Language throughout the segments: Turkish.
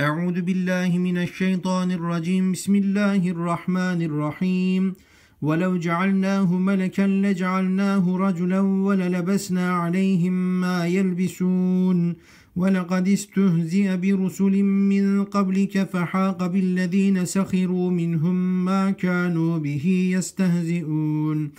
أعوذ بالله من الشيطان الرجيم بسم الله الرحمن الرحيم ولو جعلناه ملكا لجعلناه رجلا وللبسنا عليهم ما يلبسون ولقد استهزئ برسل من قبلك فحاق بالذين سخروا منهم ما كانوا به يستهزئون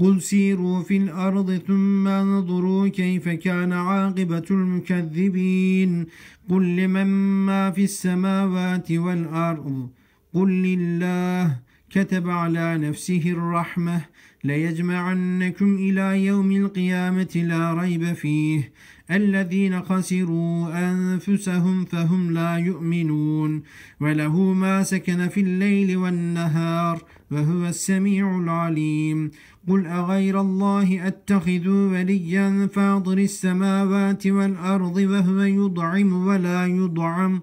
قل سيروا في الأرض ثم انظروا كيف كان عاقبة المكذبين قل لمن ما في السماوات والأرض قل لله كتب على نفسه الرحمة ليجمعنكم إلى يوم القيامة لا ريب فيه الذين خسروا أنفسهم فهم لا يؤمنون وله ما سكن في الليل والنهار وهو السميع العليم قل أغير الله أتخذ وليا فاضر السماوات والأرض وهو يضعم ولا يضعم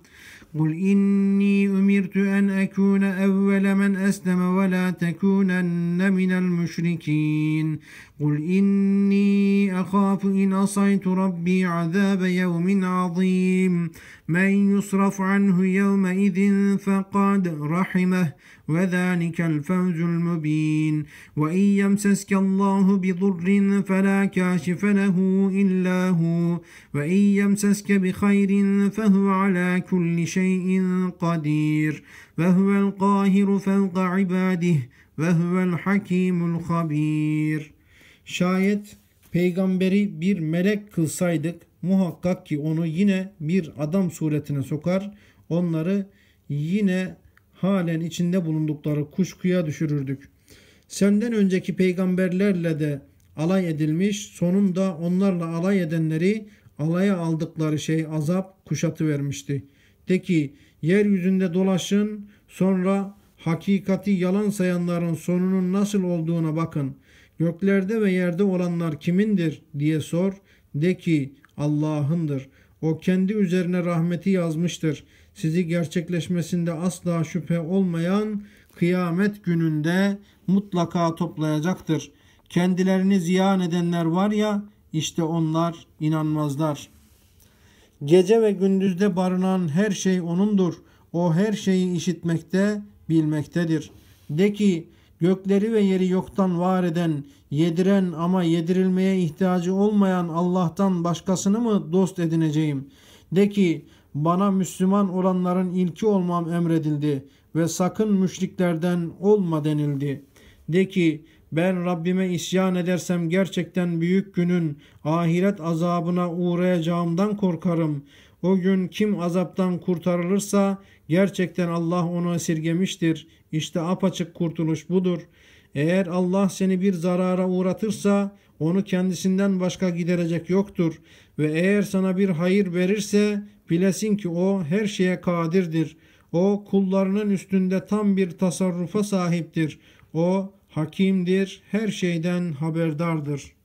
قل إني أمرت أن أكون أول من أسلم ولا تكونن من المشركين قل إني أخاف إن أصيت ربي عذاب يوم عظيم من يصرف عنه يومئذ فقد رحمه وذلك الفوز المبين وإن يمسسك الله بضر فلا كاشف له إلا هو وإن يمسسك بخير فهو على كل شيء قدير وهو القاهر فوق عباده وهو الحكيم الخبير شايد peygamberi bir melek kılsaydık muhakkak ki onu yine bir adam suretine sokar onları yine halen içinde bulundukları kuşkuya düşürürdük. Senden önceki peygamberlerle de alay edilmiş sonunda onlarla alay edenleri alaya aldıkları şey azap kuşatı vermişti. De ki yeryüzünde dolaşın sonra hakikati yalan sayanların sonunun nasıl olduğuna bakın. Göklerde ve yerde olanlar kimindir diye sor. De ki Allah'ındır. O kendi üzerine rahmeti yazmıştır. Sizi gerçekleşmesinde asla şüphe olmayan kıyamet gününde mutlaka toplayacaktır. Kendilerini ziyan edenler var ya işte onlar inanmazlar. Gece ve gündüzde barınan her şey O'nundur. O her şeyi işitmekte, bilmektedir. De ki gökleri ve yeri yoktan var eden, yediren ama yedirilmeye ihtiyacı olmayan Allah'tan başkasını mı dost edineceğim? De ki bana Müslüman olanların ilki olmam emredildi ve sakın müşriklerden olma denildi. De ki ben Rabbime isyan edersem gerçekten büyük günün ahiret azabına uğrayacağımdan korkarım. O gün kim azaptan kurtarılırsa gerçekten Allah onu esirgemiştir. İşte apaçık kurtuluş budur. Eğer Allah seni bir zarara uğratırsa onu kendisinden başka giderecek yoktur. Ve eğer sana bir hayır verirse bilesin ki o her şeye kadirdir. O kullarının üstünde tam bir tasarrufa sahiptir. O hakimdir, her şeyden haberdardır.''